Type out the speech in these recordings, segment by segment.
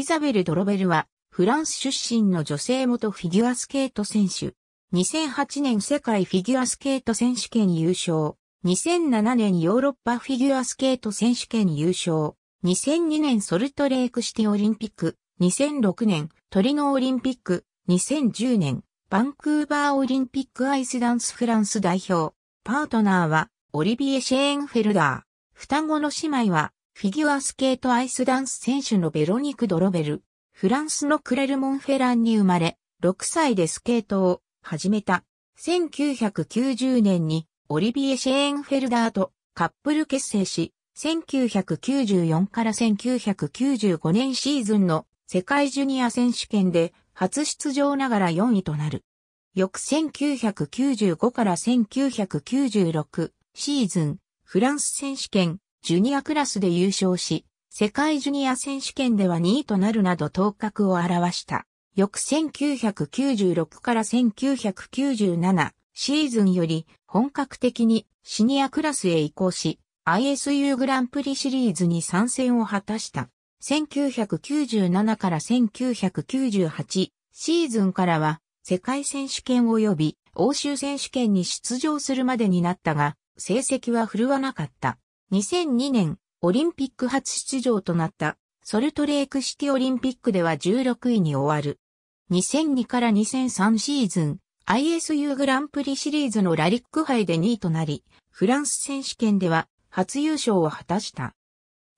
イザベル・ドロベルは、フランス出身の女性元フィギュアスケート選手。2008年世界フィギュアスケート選手権優勝。2007年ヨーロッパフィギュアスケート選手権優勝。2002年ソルトレークシティオリンピック。2006年トリノオリンピック。2010年バンクーバーオリンピックアイスダンスフランス代表。パートナーはオリビエ・シェーンフェルダー。双子の姉妹はフィギュアスケートアイスダンス選手のベロニク・ドロベル、フランスのクレルモンフェランに生まれ、6歳でスケートを始めた。1990年にオリビエ・シェーンフェルダーとカップル結成し、1994から1995年シーズンの世界ジュニア選手権で初出場ながら4位となる。翌1995から1996シーズンフランス選手権ジュニアクラスで優勝し、世界ジュニア選手権では2位となるなど頭角を表した。翌1996から1997シーズンより本格的にシニアクラスへ移行し、ISU グランプリシリーズに参戦を果たした。1997から1998シーズンからは世界選手権及び欧州選手権に出場するまでになったが、成績は振るわなかった。2002年、オリンピック初出場となった、ソルトレークシティオリンピックでは16位に終わる。2002から2003シーズン、ISU グランプリシリーズのラリック杯で2位となり、フランス選手権では初優勝を果たした。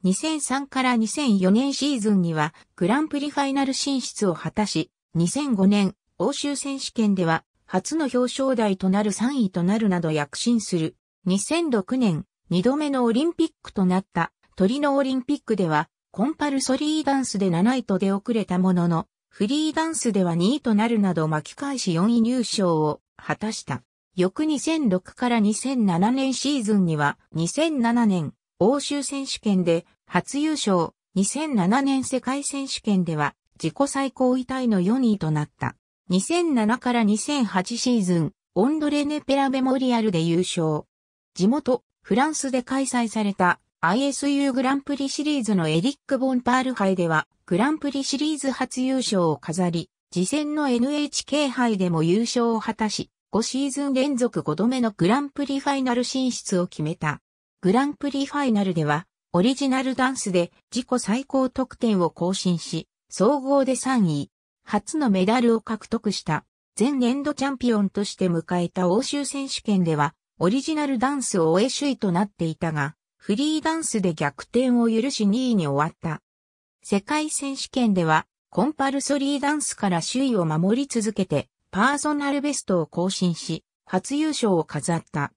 2003から2004年シーズンにはグランプリファイナル進出を果たし、2005年欧州選手権では初の表彰台となる3位となるなど躍進する。2006年二度目のオリンピックとなったトリノオリンピックではコンパルソリーダンスで7位と出遅れたものの、フリーダンスでは2位となるなど巻き返し4位入賞を果たした。翌2006から2007年シーズンには2007年欧州選手権で初優勝、2007年世界選手権では自己最高位タイの4位となった。2007から2008シーズン、オンドレネ・ペラベモリアルで優勝。地元、フランスで開催された ISU グランプリシリーズのエリック・ボンパール杯では、グランプリシリーズ初優勝を飾り、次戦の NHK 杯でも優勝を果たし、5シーズン連続5度目のグランプリファイナル進出を決めた。グランプリファイナルでは、オリジナルダンスで自己最高得点を更新し、総合で3位、初のメダルを獲得した。前年度チャンピオンとして迎えた欧州選手権では、オリジナルダンスを終え首位となっていたが、フリーダンスで逆転を許し2位に終わった。世界選手権では、コンパルソリーダンスから首位を守り続けて、パーソナルベストを更新し、初優勝を飾った。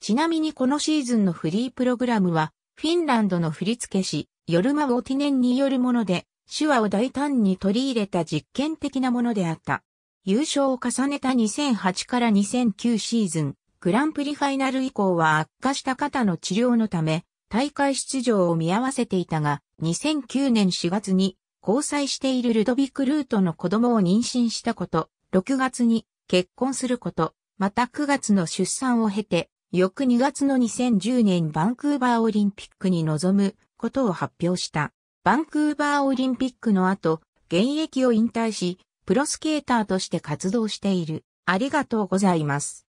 ちなみにこのシーズンのフリープログラムは、フィンランドの振付師、ヨルマ・ウォティネンによるもので、手話を大胆に取り入れた実験的なものであった。優勝を重ねた2008から2009シーズン、グランプリファイナル以降は悪化した肩の治療のため、大会出場を見合わせていたが、2009年4月に交際しているルドビク・ルートの子供を妊娠したこと、6月に結婚すること、また9月の出産を経て、翌2月の2010年バンクーバーオリンピックに臨むことを発表した。バンクーバーオリンピックの後、現役を引退し、プロスケーターとして活動している。ありがとうございます。